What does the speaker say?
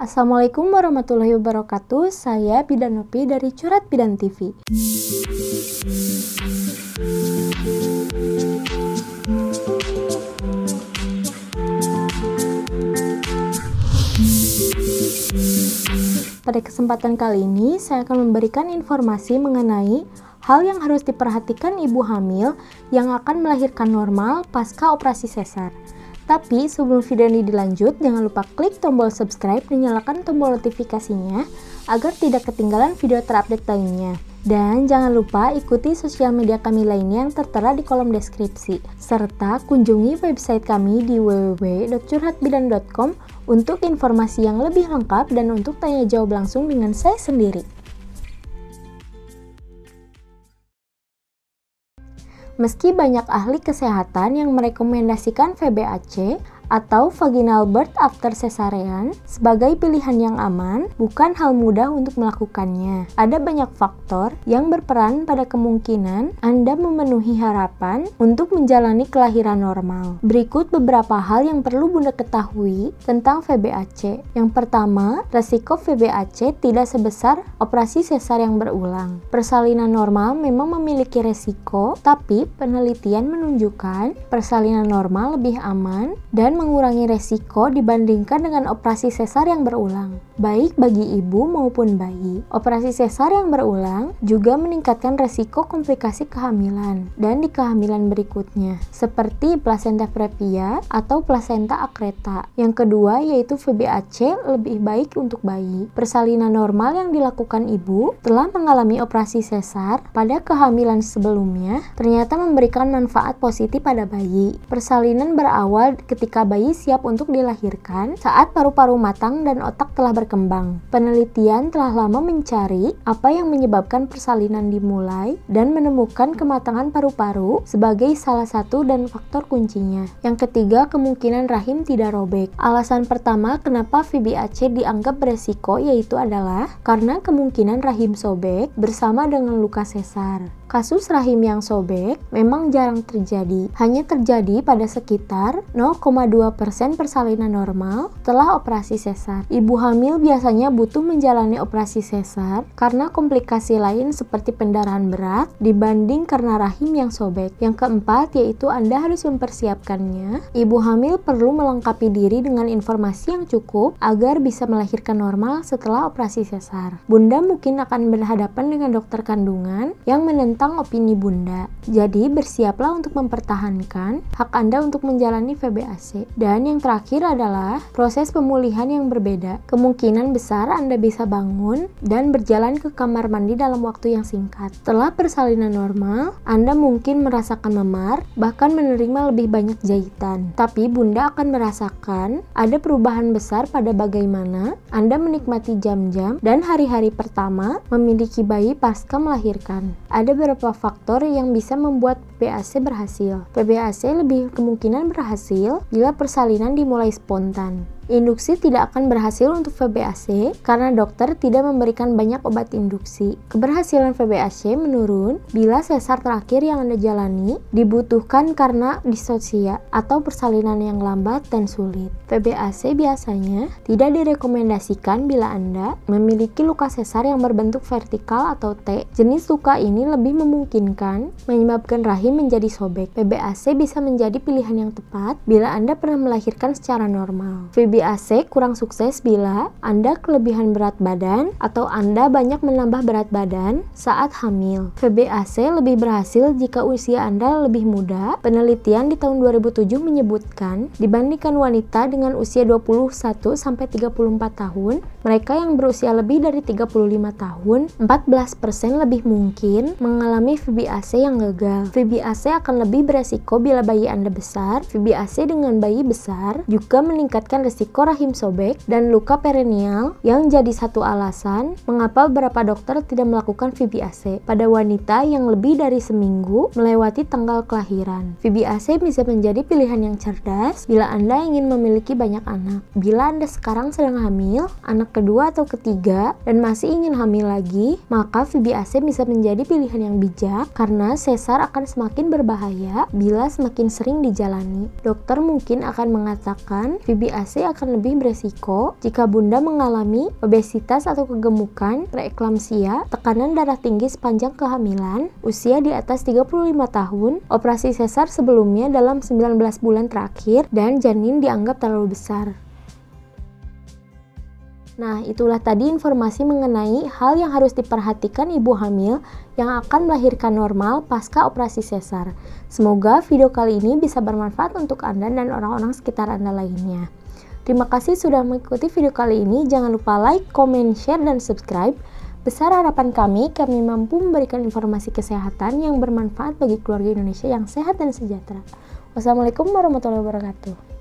Assalamualaikum warahmatullahi wabarakatuh. Saya Bidan Nopi dari Curhat Bidan TV. Pada kesempatan kali ini, saya akan memberikan informasi mengenai hal yang harus diperhatikan ibu hamil yang akan melahirkan normal pasca operasi sesar. Tapi sebelum video ini dilanjut, jangan lupa klik tombol subscribe dan nyalakan tombol notifikasinya agar tidak ketinggalan video terupdate lainnya. Dan jangan lupa ikuti sosial media kami lainnya yang tertera di kolom deskripsi. Serta kunjungi website kami di www.curhatbidan.com untuk informasi yang lebih lengkap dan untuk tanya jawab langsung dengan saya sendiri. Meski banyak ahli kesehatan yang merekomendasikan VBAC, atau vaginal birth after cesarean sebagai pilihan yang aman bukan hal mudah untuk melakukannya. Ada banyak faktor yang berperan pada kemungkinan Anda memenuhi harapan untuk menjalani kelahiran normal. Berikut beberapa hal yang perlu Bunda ketahui tentang VBAC. Yang pertama, resiko VBAC tidak sebesar operasi sesar yang berulang. Persalinan normal memang memiliki resiko, tapi penelitian menunjukkan persalinan normal lebih aman dan mengurangi resiko dibandingkan dengan operasi sesar yang berulang. Baik bagi ibu maupun bayi, operasi sesar yang berulang juga meningkatkan resiko komplikasi kehamilan dan di kehamilan berikutnya, seperti plasenta previa atau plasenta akreta. Yang kedua yaitu VBAC lebih baik untuk bayi. Persalinan normal yang dilakukan ibu telah mengalami operasi sesar pada kehamilan sebelumnya ternyata memberikan manfaat positif pada bayi. Persalinan berawal ketika bayi siap untuk dilahirkan saat paru-paru matang dan otak telah berkembang. Penelitian telah lama mencari apa yang menyebabkan persalinan dimulai dan menemukan kematangan paru-paru sebagai salah satu dan faktor kuncinya. Yang ketiga, kemungkinan rahim tidak robek. Alasan pertama kenapa VBAC dianggap beresiko yaitu adalah karena kemungkinan rahim sobek bersama dengan luka sesar. Kasus rahim yang sobek memang jarang terjadi, hanya terjadi pada sekitar 0,2% persalinan normal setelah operasi sesar. Ibu hamil biasanya butuh menjalani operasi sesar karena komplikasi lain seperti pendarahan berat dibanding karena rahim yang sobek. Yang keempat yaitu Anda harus mempersiapkannya. Ibu hamil perlu melengkapi diri dengan informasi yang cukup agar bisa melahirkan normal setelah operasi sesar. Bunda mungkin akan berhadapan dengan dokter kandungan yang menentukan tentang opini Bunda. Jadi bersiaplah untuk mempertahankan hak Anda untuk menjalani VBAC. Dan yang terakhir adalah proses pemulihan yang berbeda. Kemungkinan besar Anda bisa bangun dan berjalan ke kamar mandi dalam waktu yang singkat. Setelah persalinan normal, Anda mungkin merasakan memar, bahkan menerima lebih banyak jahitan. Tapi Bunda akan merasakan ada perubahan besar pada bagaimana Anda menikmati jam-jam dan hari-hari pertama memiliki bayi pasca melahirkan. Ada beberapa beberapa faktor yang bisa membuat PBAC berhasil. PBAC lebih kemungkinan berhasil bila persalinan dimulai spontan. Induksi tidak akan berhasil untuk VBAC karena dokter tidak memberikan banyak obat induksi. Keberhasilan VBAC menurun bila sesar terakhir yang Anda jalani dibutuhkan karena disosia atau persalinan yang lambat dan sulit. VBAC biasanya tidak direkomendasikan bila Anda memiliki luka sesar yang berbentuk vertikal atau T. Jenis luka ini lebih memungkinkan menyebabkan rahim menjadi sobek. VBAC bisa menjadi pilihan yang tepat bila Anda pernah melahirkan secara normal. VBAC lebih kurang sukses bila Anda kelebihan berat badan atau Anda banyak menambah berat badan saat hamil. VBAC lebih berhasil jika usia Anda lebih muda. Penelitian di tahun 2007 menyebutkan, dibandingkan wanita dengan usia 21 34 tahun, mereka yang berusia lebih dari 35 tahun, 14% lebih mungkin mengalami VBAC yang gagal. VBAC akan lebih beresiko bila bayi Anda besar. VBAC dengan bayi besar juga meningkatkan resiko resiko rahim sobek dan luka perennial yang jadi satu alasan mengapa beberapa dokter tidak melakukan VBAC pada wanita yang lebih dari seminggu melewati tanggal kelahiran. VBAC bisa menjadi pilihan yang cerdas bila Anda ingin memiliki banyak anak. Bila Anda sekarang sedang hamil, anak kedua atau ketiga, dan masih ingin hamil lagi, maka VBAC bisa menjadi pilihan yang bijak karena sesar akan semakin berbahaya bila semakin sering dijalani. Dokter mungkin akan mengatakan VBAC akan akan lebih beresiko jika bunda mengalami obesitas atau kegemukan, preeklamsia, tekanan darah tinggi sepanjang kehamilan, usia di atas 35 tahun, operasi sesar sebelumnya dalam 19 bulan terakhir, dan janin dianggap terlalu besar. Nah, itulah tadi informasi mengenai hal yang harus diperhatikan ibu hamil yang akan melahirkan normal pasca operasi sesar. Semoga video kali ini bisa bermanfaat untuk Anda dan orang-orang sekitar Anda lainnya. Terima kasih sudah mengikuti video kali ini. Jangan lupa like, comment, share, dan subscribe. Besar harapan kami, kami mampu memberikan informasi kesehatan yang bermanfaat bagi keluarga Indonesia yang sehat dan sejahtera. Wassalamualaikum warahmatullahi wabarakatuh.